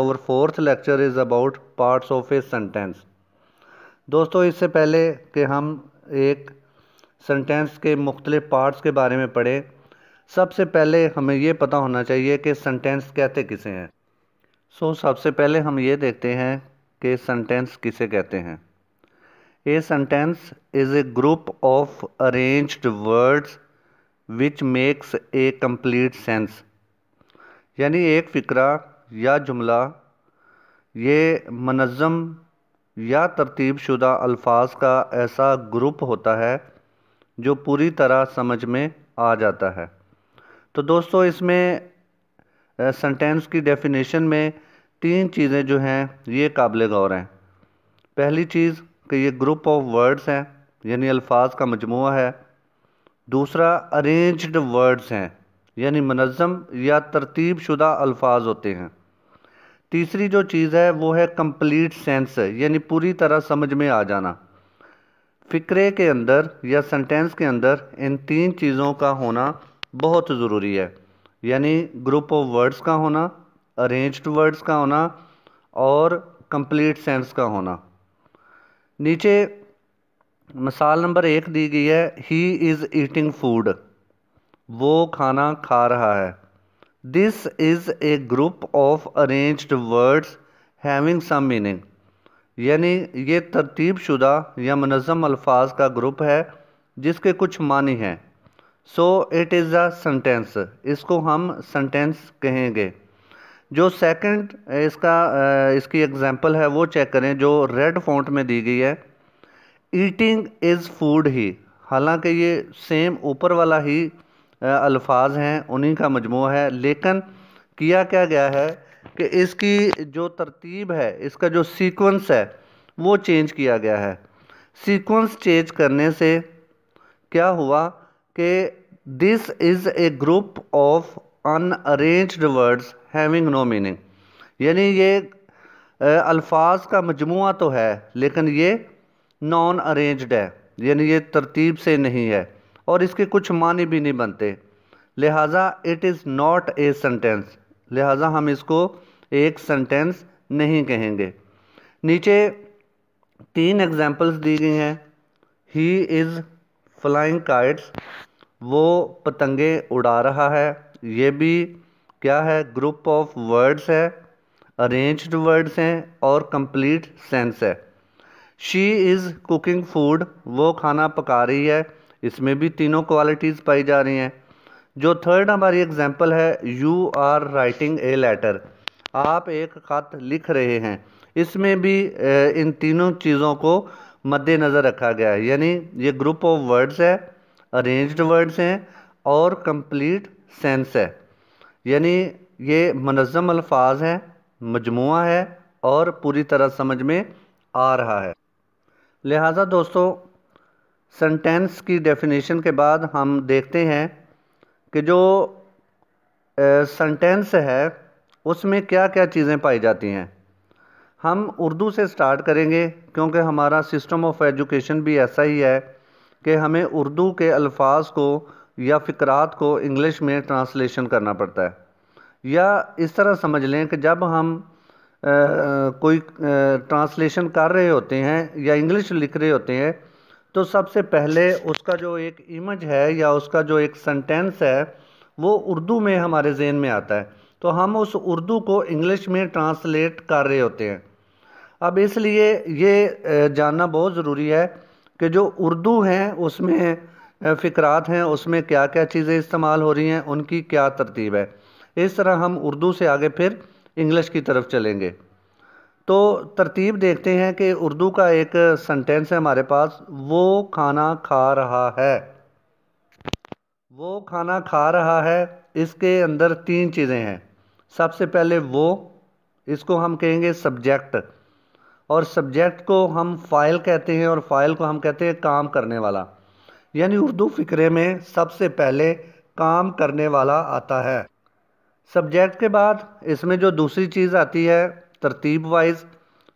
और fourth lecture is about parts of a sentence दोस्तों इससे पहले कि हम एक सेंटेंस के मुख्तलिफ़ पार्ट्स के बारे में पढ़ें सबसे पहले हमें ये पता होना चाहिए कि सेंटेंस कहते किसे हैं सो so, सबसे पहले हम ये देखते हैं कि सेंटेंस किसे कहते हैं a sentence is a group of arranged words which makes a complete sense यानी एक फ़िक्रा या जुमला ये मनज़म या तरतीब शुदा अल्फाज का ऐसा ग्रुप होता है जो पूरी तरह समझ में आ जाता है तो दोस्तों इसमें सेंटेंस की डेफिनेशन में तीन चीज़ें जो हैं ये काबिल गौर हैं पहली चीज़ कि ये ग्रुप ऑफ वर्ड्स हैं यानी अल्फाज का मजमू है दूसरा अरेंज्ड वर्ड्स हैं यानी मनज़म या तरतीब शुदा अल्फाज होते हैं तीसरी जो चीज़ है वो है कंप्लीट सेंस यानी पूरी तरह समझ में आ जाना फ़िक्रे के अंदर या सेंटेंस के अंदर इन तीन चीज़ों का होना बहुत ज़रूरी है यानी ग्रुप ऑफ वर्ड्स का होना अरेंज्ड वर्ड्स का होना और कंप्लीट सेंस का होना नीचे मिसाल नंबर एक दी गई है ही इज़ ईटिंग फूड वो खाना खा रहा है this is a group of arrange words having some meaning यानी ये तरतीब शुदा या मनज़म अल्फाज का ग्रुप है जिसके कुछ मानी हैं so it is a sentence इसको हम सेंटेंस कहेंगे जो सेकंड इसका इसकी एग्जांपल है वो चेक करें जो रेड फॉन्ट में दी गई है ईटिंग इज़ फूड ही हालांकि ये सेम ऊपर वाला ही अल्फाज हैं उन्हीं का मजमू है लेकिन किया क्या गया है कि इसकी जो तरतीब है इसका जो सीक्वेंस है वो चेंज किया गया है सीक्वेंस चेंज करने से क्या हुआ कि this is a group of unarranged words having no meaning यानी ये अल्फाज का मजमू तो है लेकिन ये नॉन अरेंज्ड है यानी ये तरतीब से नहीं है और इसके कुछ माने भी नहीं बनते लिहाजा it is not a sentence लिहाजा हम इसको एक सेंटेंस नहीं कहेंगे नीचे तीन एग्जाम्पल्स दी गई हैं ही इज़ फ्लाइंग काइट्स वो पतंगे उड़ा रहा है ये भी क्या है ग्रुप ऑफ वर्ड्स है अरेंज्ड वर्ड्स हैं और कंप्लीट सेंस है शी इज़ कुकिंग फूड वो खाना पका रही है इसमें भी तीनों क्वालिटीज़ पाई जा रही हैं जो थर्ड हमारी एग्जाम्पल है you are writing a letter आप एक ख़त लिख रहे हैं इसमें भी इन तीनों चीज़ों को मद्देनज़र रखा गया है यानी ये ग्रुप ऑफ वर्ड्स है अरेंज्ड वर्ड्स हैं और कंप्लीट सेंस है यानी ये मनज़म अल्फाज हैं मजमू है और पूरी तरह समझ में आ रहा है लिहाजा दोस्तों सेंटेंस की डेफिनेशन के बाद हम देखते हैं कि जो सेंटेंस है उसमें क्या क्या चीज़ें पाई जाती हैं हम उर्दू से स्टार्ट करेंगे क्योंकि हमारा सिस्टम ऑफ एजुकेशन भी ऐसा ही है कि हमें उर्दू के अल्फाज को या फ़िक्रात को इंग्लिश में ट्रांसलेशन करना पड़ता है या इस तरह समझ लें कि जब हम आ, कोई ट्रांसलेशन कर रहे होते हैं या इंग्लिश लिख रहे होते हैं तो सबसे पहले उसका जो एक इमेज है या उसका जो एक सेंटेंस है वो उर्दू में हमारे जेन में आता है तो हम उस उर्दू को इंग्लिश में ट्रांसलेट कर रहे होते हैं अब इसलिए ये जानना बहुत ज़रूरी है कि जो उर्दू हैं उसमें फ़िक्रात हैं उसमें क्या क्या चीज़ें इस्तेमाल हो रही हैं उनकी क्या तरतीब है इस तरह हम उर्दू से आगे फिर इंग्लिश की तरफ चलेंगे तो तरतीब देखते हैं कि उर्दू का एक सेंटेंस है हमारे पास वो खाना खा रहा है वो खाना खा रहा है इसके अंदर तीन चीज़ें हैं सबसे पहले वो इसको हम कहेंगे सब्जेक्ट और सब्जेक्ट को हम फाइल कहते हैं और फाइल को हम कहते हैं काम करने वाला यानी उर्दू फ़िक्रे में सबसे पहले काम करने वाला आता है सब्जेक्ट के बाद इसमें जो दूसरी चीज़ आती है तरतीब वाइज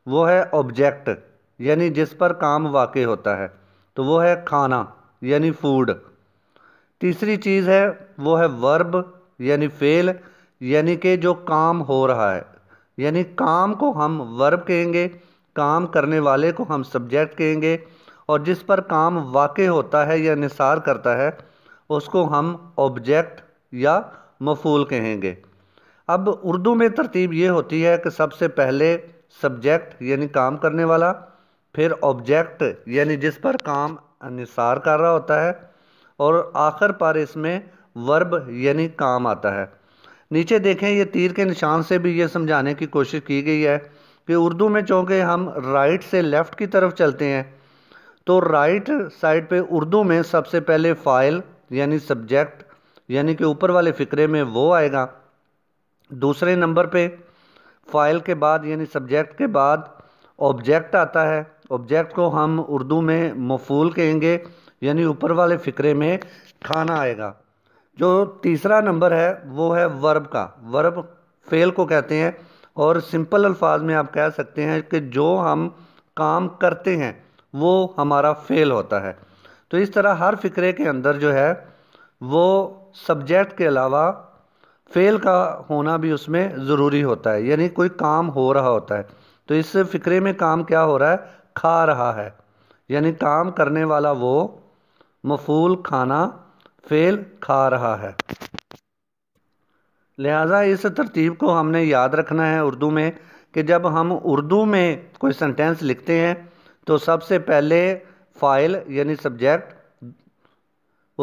वो है ऑब्जेक्ट यानी जिस पर काम वाक़ होता है तो वो है खाना यानी फूड तीसरी चीज़ है वो है वर्ब यानी फेल यानी कि जो काम हो रहा है यानी काम को हम वर्ब कहेंगे काम करने वाले को हम सब्जेक्ट कहेंगे और जिस पर काम वाक़ होता है या निसार करता है उसको हम ऑब्जेक्ट या मफूल कहेंगे अब उर्दू में तरतीब ये होती है कि सबसे पहले सब्जेक्ट यानी काम करने वाला फिर ऑब्जेक्ट यानी जिस पर काम निसार कर रहा होता है और आखिर पर इसमें वर्ब यानी काम आता है नीचे देखें ये तीर के निशान से भी ये समझाने की कोशिश की गई है कि उर्दू में चूँकि हम राइट से लेफ़्ट की तरफ चलते हैं तो राइट साइड पे उर्दू में सबसे पहले फ़ाइल यानी सब्जेक्ट यानी कि ऊपर वाले फ़िक्रे में वो आएगा दूसरे नंबर पे फ़ाइल के बाद यानी सब्जेक्ट के बाद ऑब्जेक्ट आता है ऑब्जेक्ट को हम उर्दू में मफूल कहेंगे यानी ऊपर वाले फ़िक्रे में खाना आएगा जो तीसरा नंबर है वो है वर्ब का वर्ब फेल को कहते हैं और सिंपल अल्फाज में आप कह सकते हैं कि जो हम काम करते हैं वो हमारा फेल होता है तो इस तरह हर फ़िक्रे के अंदर जो है वो सब्जेक्ट के अलावा फेल का होना भी उसमें ज़रूरी होता है यानी कोई काम हो रहा होता है तो इस फ़िक्रे में काम क्या हो रहा है खा रहा है यानी काम करने वाला वो मफूल खाना फेल खा रहा है लिहाजा इस तरतीब को हमने याद रखना है उर्दू में कि जब हम उर्दू में कोई सेंटेंस लिखते हैं तो सबसे पहले फ़ाइल यानी सब्जेक्ट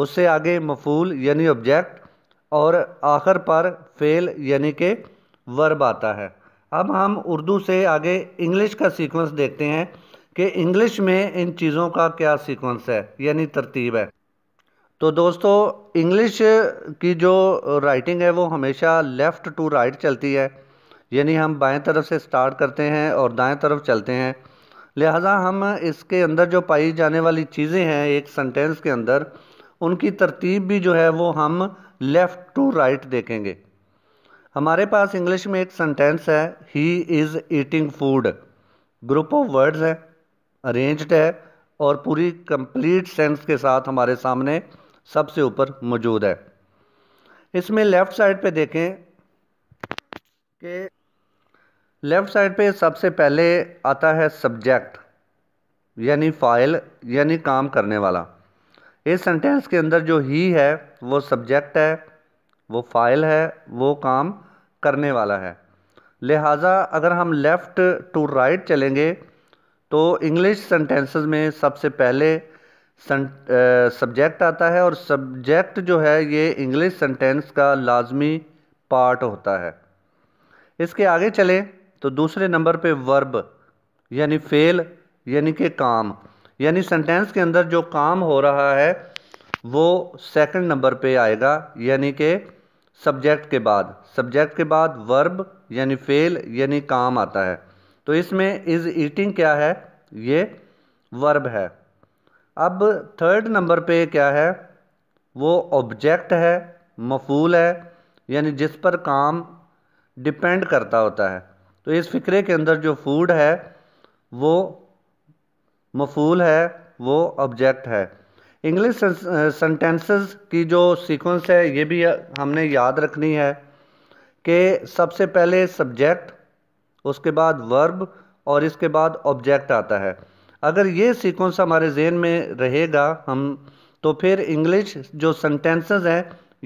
उससे आगे मफूल यानी ऑब्जेक्ट और आखिर पर फ़ेल यानी कि वर्ब आता है अब हम उर्दू से आगे इंग्लिश का सीक्वेंस देखते हैं कि इंग्लिश में इन चीज़ों का क्या सीक्वेंस है यानी तरतीब है तो दोस्तों इंग्लिश की जो राइटिंग है वो हमेशा लेफ़्ट टू राइट चलती है यानी हम बाएं तरफ से स्टार्ट करते हैं और दाएं तरफ चलते हैं लिहाजा हम इसके अंदर जो पाई जाने वाली चीज़ें हैं एक सेंटेंस के अंदर उनकी तरतीब भी जो है वो हम लेफ़्ट टू राइट देखेंगे हमारे पास इंग्लिश में एक सेंटेंस है he is eating food group of words है अरेंज्ड है और पूरी कंप्लीट सेंस के साथ हमारे सामने सबसे ऊपर मौजूद है इसमें लेफ़्ट साइड पे देखें कि लेफ़्ट साइड पे सबसे पहले आता है सब्जेक्ट यानी फ़ाइल यानी काम करने वाला इस सेंटेंस के अंदर जो ही है वो सब्जेक्ट है वो फाइल है वो काम करने वाला है लिहाजा अगर हम लेफ़्ट टू राइट चलेंगे तो इंग्लिश सेंटेंसेस में सबसे पहले सब्जेक्ट आता है और सब्जेक्ट जो है ये इंग्लिश सेंटेंस का लाजमी पार्ट होता है इसके आगे चलें तो दूसरे नंबर पे वर्ब यानी फेल यानी कि काम यानी सेंटेंस के अंदर जो काम हो रहा है वो सेकंड नंबर पे आएगा यानी कि सब्जेक्ट के बाद सब्जेक्ट के बाद वर्ब यानी फेल यानी काम आता है तो इसमें इज़ ईटिंग क्या है ये वर्ब है अब थर्ड नंबर पे क्या है वो ऑब्जेक्ट है मफूल है यानी जिस पर काम डिपेंड करता होता है तो इस फ़िक्रे के अंदर जो फूड है वो मफूल है वो ऑब्जेक्ट है इंग्लिश सेंटेंसेस की जो सीक्वेंस है ये भी हमने याद रखनी है कि सबसे पहले सब्जेक्ट उसके बाद वर्ब और इसके बाद ऑब्जेक्ट आता है अगर ये सीक्वेंस हमारे जेन में रहेगा हम तो फिर इंग्लिश जो सेंटेंसेस हैं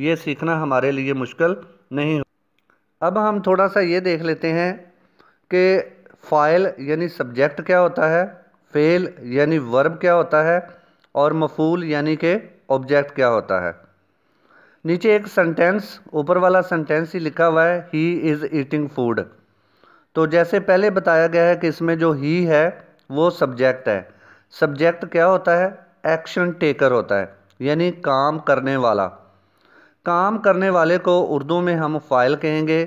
ये सीखना हमारे लिए मुश्किल नहीं हो अब हम थोड़ा सा ये देख लेते हैं कि फ़ाइल यानी सब्जेक्ट क्या होता है फ़ेल यानी वर्ब क्या होता है और मफूल यानी के ऑब्जेक्ट क्या होता है नीचे एक सेंटेंस ऊपर वाला सेंटेंस ही लिखा हुआ है ही इज़ ईटिंग फूड तो जैसे पहले बताया गया है कि इसमें जो ही है वो सब्जेक्ट है सब्जेक्ट क्या होता है एक्शन टेकर होता है यानी काम करने वाला काम करने वाले को उर्दू में हम फ़ाइल कहेंगे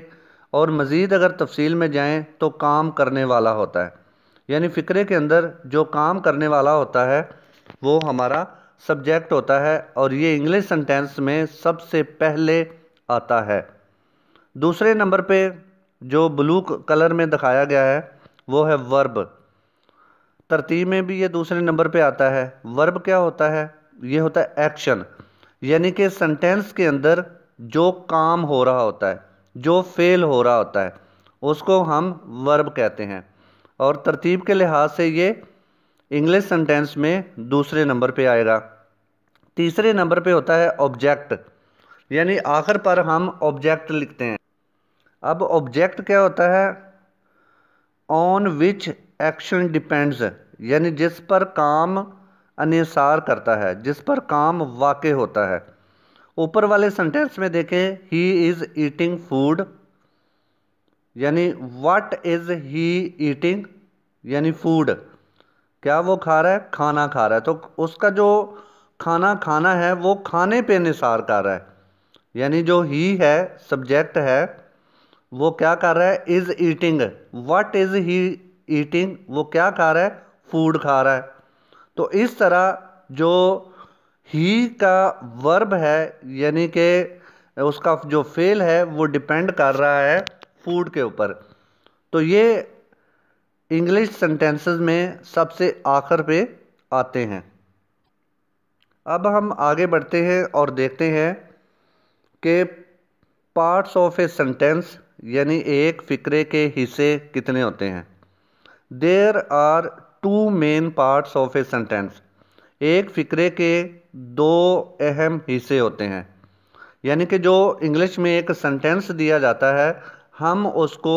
और मज़ीद अगर तफसील में जाएं तो काम करने वाला होता है यानी फ़िक्रे के अंदर जो काम करने वाला होता है वो हमारा सब्जेक्ट होता है और ये इंग्लिश सेंटेंस में सबसे पहले आता है दूसरे नंबर पे जो ब्लू कलर में दिखाया गया है वो है वर्ब तरतीब में भी ये दूसरे नंबर पे आता है वर्ब क्या होता है ये होता है एक्शन यानी कि सेंटेंस के अंदर जो काम हो रहा होता है जो फेल हो रहा होता है उसको हम वर्ब कहते हैं और तरतीब के लिहाज से ये इंग्लिश सेंटेंस में दूसरे नंबर पे आएगा तीसरे नंबर पे होता है ऑब्जेक्ट यानी आखिर पर हम ऑब्जेक्ट लिखते हैं अब ऑब्जेक्ट क्या होता है ऑन विच एक्शन डिपेंड्स यानी जिस पर काम अनुसार करता है जिस पर काम वाक़ होता है ऊपर वाले सेंटेंस में देखें ही इज़ ईटिंग फूड यानी वट इज़ ही ईटिंग यानी फूड क्या वो खा रहा है खाना खा रहा है तो उसका जो खाना खाना है वो खाने पे निसार कर रहा है यानी जो ही है सब्जेक्ट है वो क्या कर रहा है is eating what is he eating वो क्या खा रहा है फूड खा रहा है तो इस तरह जो ही का वर्ब है यानी कि उसका जो फेल है वो डिपेंड कर रहा है फूड के ऊपर तो ये इंग्लिश सेंटेंसेस में सबसे आखिर पे आते हैं अब हम आगे बढ़ते हैं और देखते हैं कि पार्ट्स ऑफ ए सेंटेंस यानी एक फ़िक्रे के हिस्से कितने होते हैं there are two main parts of a sentence एक फ़िक्रे के दो अहम हिस्से होते हैं यानी कि जो इंग्लिश में एक सेंटेंस दिया जाता है हम उसको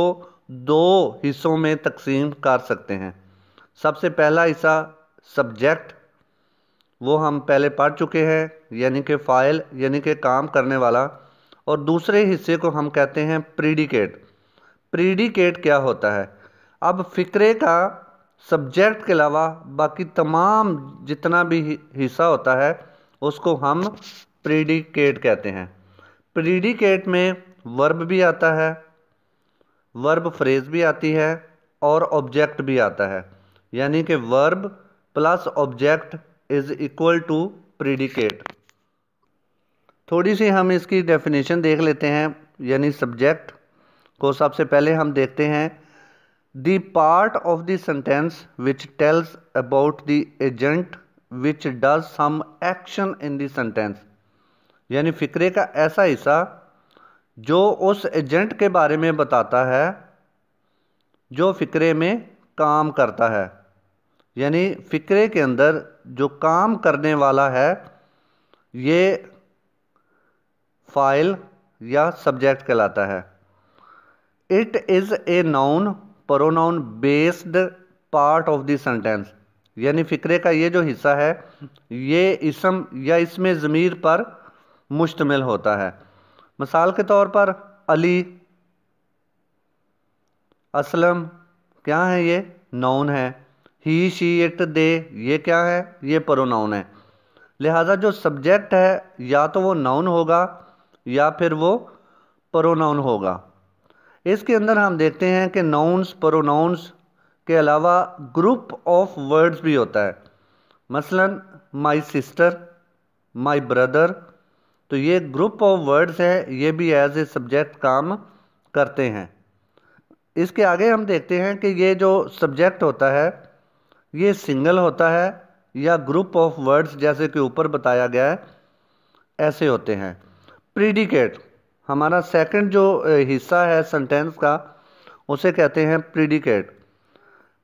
दो हिस्सों में तकसीम कर सकते हैं सबसे पहला हिस्सा सब्जेक्ट वो हम पहले पढ़ चुके हैं यानी कि फ़ाइल यानी कि काम करने वाला और दूसरे हिस्से को हम कहते हैं प्रीडिकेट प्रीडिकेट क्या होता है अब फ़िक्रे का सब्जेक्ट के अलावा बाकी तमाम जितना भी हिस्सा होता है उसको हम प्रीडिकेट कहते हैं प्रीडिकेट में वर्ब भी आता है वर्ब फ्रेज भी आती है और ऑब्जेक्ट भी आता है यानी कि verb plus object is equal to predicate थोड़ी सी हम इसकी डेफिनेशन देख लेते हैं यानी सब्जेक्ट को सबसे पहले हम देखते हैं the part of the sentence which tells about the agent which does some action in the sentence यानी फ़िक्रे का ऐसा हिस्सा जो उस एजेंट के बारे में बताता है जो फ़िक्रे में काम करता है यानी फ़िक्रे के अंदर जो काम करने वाला है ये फाइल या सब्जेक्ट कहलाता है it is a noun pronoun based part of the sentence यानी फ़िक्रे का ये जो हिस्सा है ये इसम या इसमें ज़मीर पर मुश्तमिल होता है मिसाल के तौर पर अली असलम क्या है ये नाउन है ही शी इट दे ये क्या है ये नाउन है लिहाजा जो सब्जेक्ट है या तो वो नाउन होगा या फिर वो नाउन होगा इसके अंदर हम देखते हैं कि नाउन्स नाउन्स के अलावा ग्रुप ऑफ वर्ड्स भी होता है मसलन माय सिस्टर माय ब्रदर तो ये ग्रुप ऑफ वर्ड्स है ये भी एज ए सब्जेक्ट काम करते हैं इसके आगे हम देखते हैं कि ये जो सब्जेक्ट होता है ये सिंगल होता है या ग्रुप ऑफ वर्ड्स जैसे कि ऊपर बताया गया है ऐसे होते हैं प्रीडिकेट हमारा सेकंड जो हिस्सा है सेंटेंस का उसे कहते हैं प्रीडिकेट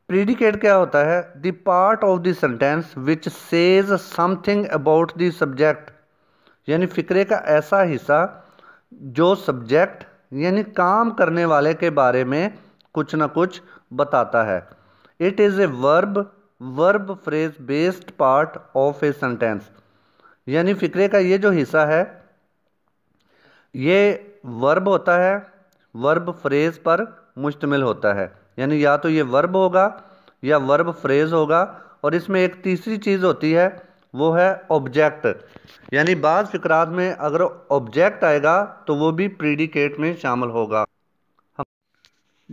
प्रीडिकेट क्या होता है the part of the sentence which says something about the subject यानी फ़िक्रे का ऐसा हिस्सा जो सब्जेक्ट यानी काम करने वाले के बारे में कुछ ना कुछ बताता है it is a verb verb phrase based part of a sentence यानी फ़िक्रे का ये जो हिस्सा है ये वर्ब होता है वर्ब फ्रेज पर मुश्तमिल होता है यानी या तो ये वर्ब होगा या वर्ब फ्रेज होगा और इसमें एक तीसरी चीज़ होती है वो है ऑब्जेक्ट यानी बाज़ फ़िक्रात में अगर ऑब्जेक्ट आएगा तो वो भी प्रीडिकेट में शामिल होगा हम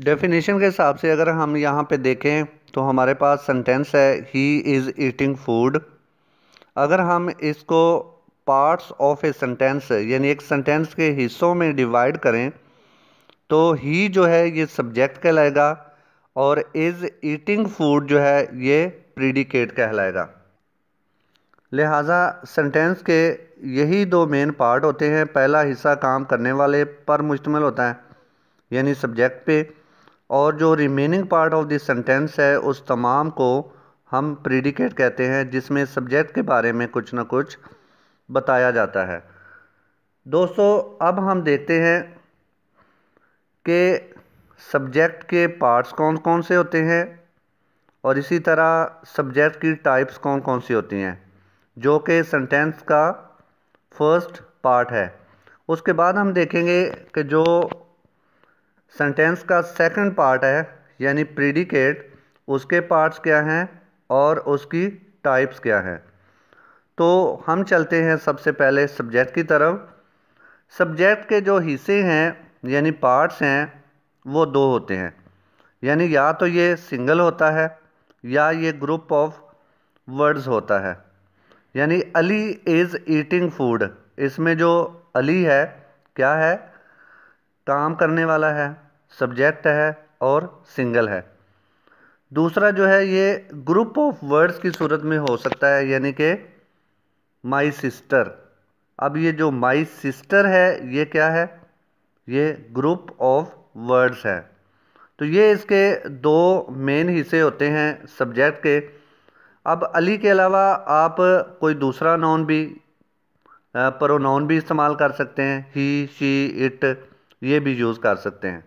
डेफिनेशन के हिसाब से अगर हम यहाँ पे देखें तो हमारे पास सेंटेंस है ही इज़ ईटिंग फूड अगर हम इसको पार्ट्स ऑफ ए सेंटेंस यानी एक सेंटेंस के हिस्सों में डिवाइड करें तो ही जो है ये सब्जेक्ट कहलाएगा और इज़ ईटिंग फूड जो है ये प्रीडिकेट कहलाएगा लिहाजा सेंटेंस के यही दो मेन पार्ट होते हैं पहला हिस्सा काम करने वाले पर मुश्तम होता है यानी सब्जेक्ट पे और जो remaining part of this sentence है उस तमाम को हम प्रिडिकेट कहते हैं जिसमें सब्जेक्ट के बारे में कुछ ना कुछ बताया जाता है दोस्तों अब हम देखते हैं कि सब्जेक्ट के पार्ट्स कौन कौन से होते हैं और इसी तरह सब्जेक्ट की टाइप्स कौन कौन सी होती हैं जो कि सेंटेंस का फर्स्ट पार्ट है उसके बाद हम देखेंगे कि जो सेंटेंस का सेकंड पार्ट है यानी प्रिडिकेट उसके पार्ट्स क्या हैं और उसकी टाइप्स क्या हैं तो हम चलते हैं सबसे पहले सब्जेक्ट की तरफ सब्जेक्ट के जो हिस्से हैं यानी पार्ट्स हैं वो दो होते हैं यानी या तो ये सिंगल होता है या ये ग्रुप ऑफ वर्ड्स होता है यानी अली इज़ ईटिंग फूड इसमें जो अली है क्या है काम करने वाला है सब्जेक्ट है और सिंगल है दूसरा जो है ये ग्रुप ऑफ वर्ड्स की सूरत में हो सकता है यानी कि माई सिस्टर अब ये जो माई सिस्टर है ये क्या है ये ग्रुप ऑफ वर्ड्स है तो ये इसके दो मेन हिस्से होते हैं सब्जेक्ट के अब अली के अलावा आप कोई दूसरा नाउन भी नॉन भी इस्तेमाल कर सकते हैं ही शी इट ये भी यूज़ कर सकते हैं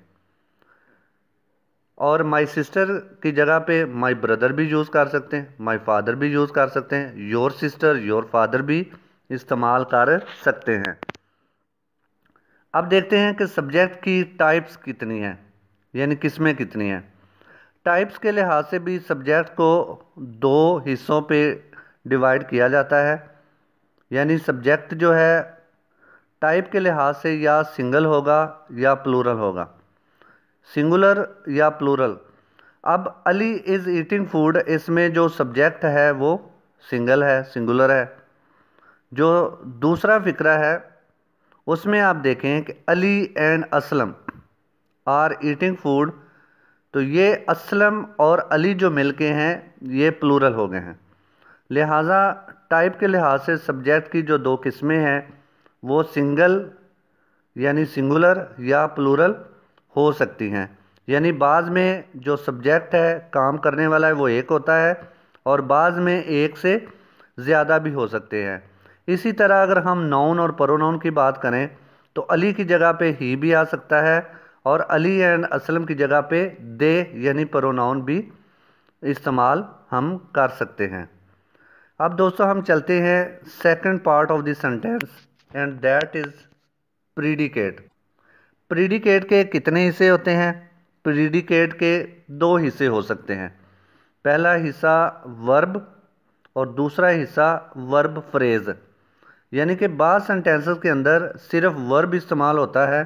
और माई सिस्टर की जगह पे माई ब्रदर भी यूज़ कर सकते हैं माई फादर भी यूज़ कर सकते हैं योर सिस्टर योर फादर भी इस्तेमाल कर सकते हैं अब देखते हैं कि सब्जेक्ट की टाइप्स कितनी हैं यानी किस्में कितनी हैं टाइप्स के लिहाज से भी सब्जेक्ट को दो हिस्सों पे डिवाइड किया जाता है यानी सब्जेक्ट जो है टाइप के लिहाज से या सिंगल होगा या प्लूरल होगा सिंगुलर या प्लूरल अब अली इज़ ईटिंग फूड इसमें जो सब्जेक्ट है वो सिंगल है सिंगुलर है जो दूसरा फिक्रा है उसमें आप देखें कि Ali and Aslam are eating food तो ये असलम और अली जो मिलके हैं ये प्लूरल हो गए हैं लिहाजा टाइप के लिहाज से सब्जेक्ट की जो दो किस्में हैं वो सिंगल यानी सिंगुलर या प्लूरल हो सकती हैं यानी बाज़ में जो सब्जेक्ट है काम करने वाला है वो एक होता है और बाज़ में एक से ज़्यादा भी हो सकते हैं इसी तरह अगर हम नाउन और प्रोनाउन की बात करें तो अली की जगह पे ही भी आ सकता है और अली एंड असलम की जगह पे दे यानी प्रोनाउन भी इस्तेमाल हम कर सकते हैं अब दोस्तों हम चलते हैं second part of the sentence and that is predicate predicate के कितने हिस्से होते हैं प्रीडिकेट के दो हिस्से हो सकते हैं पहला हिस्सा वर्ब और दूसरा हिस्सा वर्ब फ्रेज़ यानी कि बाद सेंटेंसेस के अंदर सिर्फ वर्ब इस्तेमाल होता है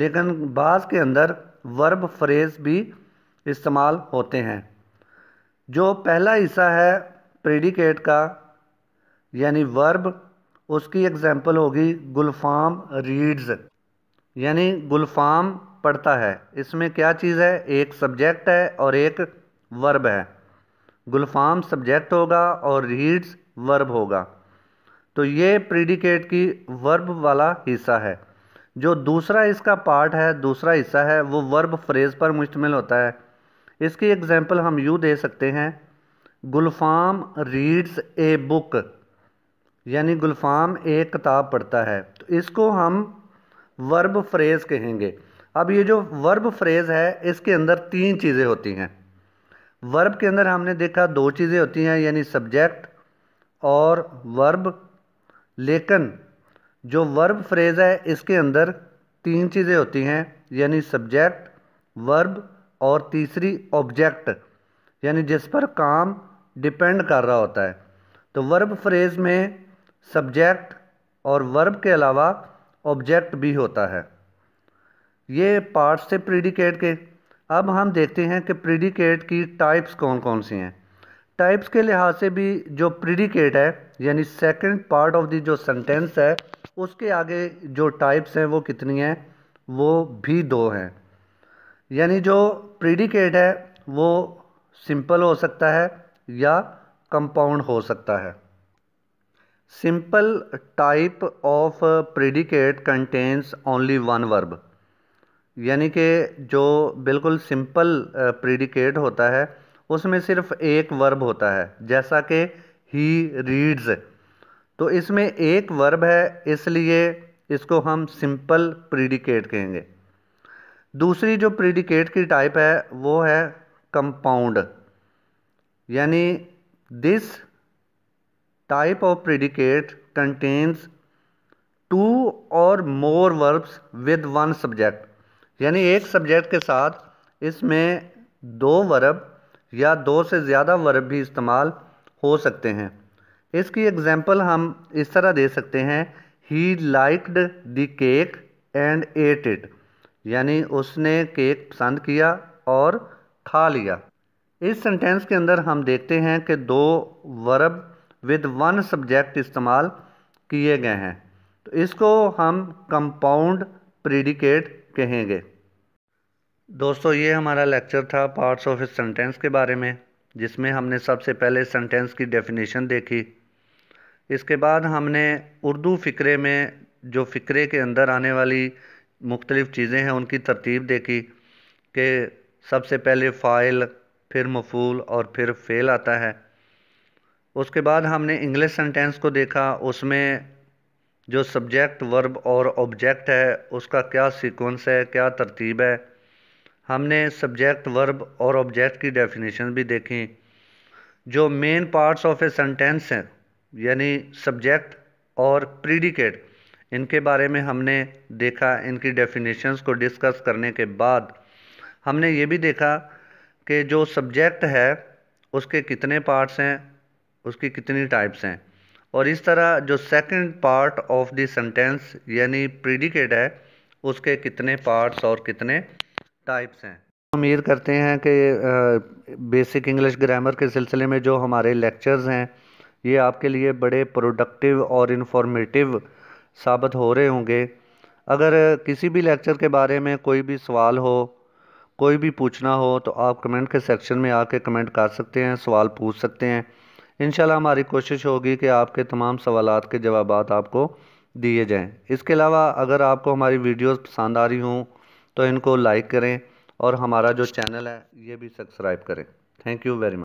लेकिन बाद के अंदर वर्ब फ्रेज भी इस्तेमाल होते हैं जो पहला हिस्सा है प्रेडिकेट का यानी वर्ब उसकी एग्जांपल होगी गुलफाम रीड्स यानी गुलफाम पढ़ता है इसमें क्या चीज़ है एक सब्जेक्ट है और एक वर्ब है गुलफाम सब्जेक्ट होगा और रीड्स वर्ब होगा तो ये प्रीडिकेट की वर्ब वाला हिस्सा है जो दूसरा इसका पार्ट है दूसरा हिस्सा है वो वर्ब फ्रेज़ पर मुश्तमिल होता है इसकी एग्ज़ाम्पल हम यूँ दे सकते हैं गुलफाम रीड्स ए बुक यानी गुलफाम एक किताब पढ़ता है तो इसको हम वर्ब फ्रेज़ कहेंगे अब ये जो वर्ब फ्रेज़ है इसके अंदर तीन चीज़ें होती हैं वर्ब के अंदर हमने देखा दो चीज़ें होती हैं यानी सब्जेक्ट और वर्ब लेकिन जो वर्ब फ्रेज़ है इसके अंदर तीन चीज़ें होती हैं यानी सब्जेक्ट वर्ब और तीसरी ऑब्जेक्ट यानी जिस पर काम डिपेंड कर रहा होता है तो वर्ब फ्रेज़ में सब्जेक्ट और वर्ब के अलावा ऑब्जेक्ट भी होता है ये पार्ट्स थे प्रीडिकेट के अब हम देखते हैं कि प्रीडिकेट की टाइप्स कौन कौन सी हैं टाइप्स के लिहाज से भी जो प्रीडिकेट है यानी सेकंड पार्ट ऑफ दी जो सेंटेंस है उसके आगे जो टाइप्स हैं वो कितनी हैं वो भी दो हैं यानी जो प्रीडिकेट है वो सिंपल हो सकता है या कंपाउंड हो सकता है simple type of predicate contains only one verb यानी कि जो बिल्कुल सिंपल प्रीडिकेट होता है उसमें सिर्फ एक वर्ब होता है जैसा कि ही रीड्स तो इसमें एक वर्ब है इसलिए इसको हम सिंपल प्रीडिकेट कहेंगे दूसरी जो प्रीडिकेट की टाइप है वो है कंपाउंड यानी this type of predicate contains two or more verbs with one subject यानी एक सब्जेक्ट के साथ इसमें दो वर्ब या दो से ज़्यादा वर्ब भी इस्तेमाल हो सकते हैं इसकी एग्जाम्पल हम इस तरह दे सकते हैं he liked the cake and ate it यानी उसने केक पसंद किया और खा लिया इस सेंटेंस के अंदर हम देखते हैं कि दो वर्ब विद वन सब्जेक्ट इस्तेमाल किए गए हैं तो इसको हम कंपाउंड प्रिडिकेट कहेंगे दोस्तों ये हमारा लेक्चर था पार्ट्स ऑफ इस सेंटेंस के बारे में जिसमें हमने सबसे पहले सेंटेंस की डेफिनेशन देखी इसके बाद हमने उर्दू फ़िक्रे में जो फ़िक्रे के अंदर आने वाली मुख्तलिफ़ चीज़ें हैं उनकी तरतीब देखी कि सबसे पहले फ़ाइल फिर मफूल और फिर फेल आता है उसके बाद हमने इंग्लिश सेंटेंस को देखा उसमें जो सब्जेक्ट वर्ब और ऑब्जेक्ट है उसका क्या सीक्वेंस है क्या तरतीब है हमने सब्जेक्ट वर्ब और ऑब्जेक्ट की डेफिनेशन भी देखी जो main parts of a sentence हैं यानी सब्जेक्ट और प्रीडिकेट इनके बारे में हमने देखा इनकी डेफिनेशंस को डिस्कस करने के बाद हमने ये भी देखा कि जो सब्जेक्ट है उसके कितने पार्ट्स हैं उसकी कितनी टाइप्स हैं और इस तरह जो second part of the sentence यानी प्रीडिकेट है उसके कितने पार्ट्स और कितने टाइप्स हैं उम्मीद करते हैं कि बेसिक इंग्लिश ग्रामर के सिलसिले में जो हमारे लेक्चर्स हैं ये आपके लिए बड़े प्रोडक्टिव और इन्फॉर्मेटिव साबित हो रहे होंगे अगर किसी भी लेक्चर के बारे में कोई भी सवाल हो कोई भी पूछना हो तो आप कमेंट के सेक्शन में आके कमेंट कर सकते हैं सवाल पूछ सकते हैं इन हमारी कोशिश होगी कि आपके तमाम सवाल के जवाब आपको दिए जाएँ इसके अलावा अगर आपको हमारी वीडियोज़ पसंद आ रही हों तो इनको लाइक करें और हमारा जो चैनल है ये भी सब्सक्राइब करें थैंक यू वेरी मच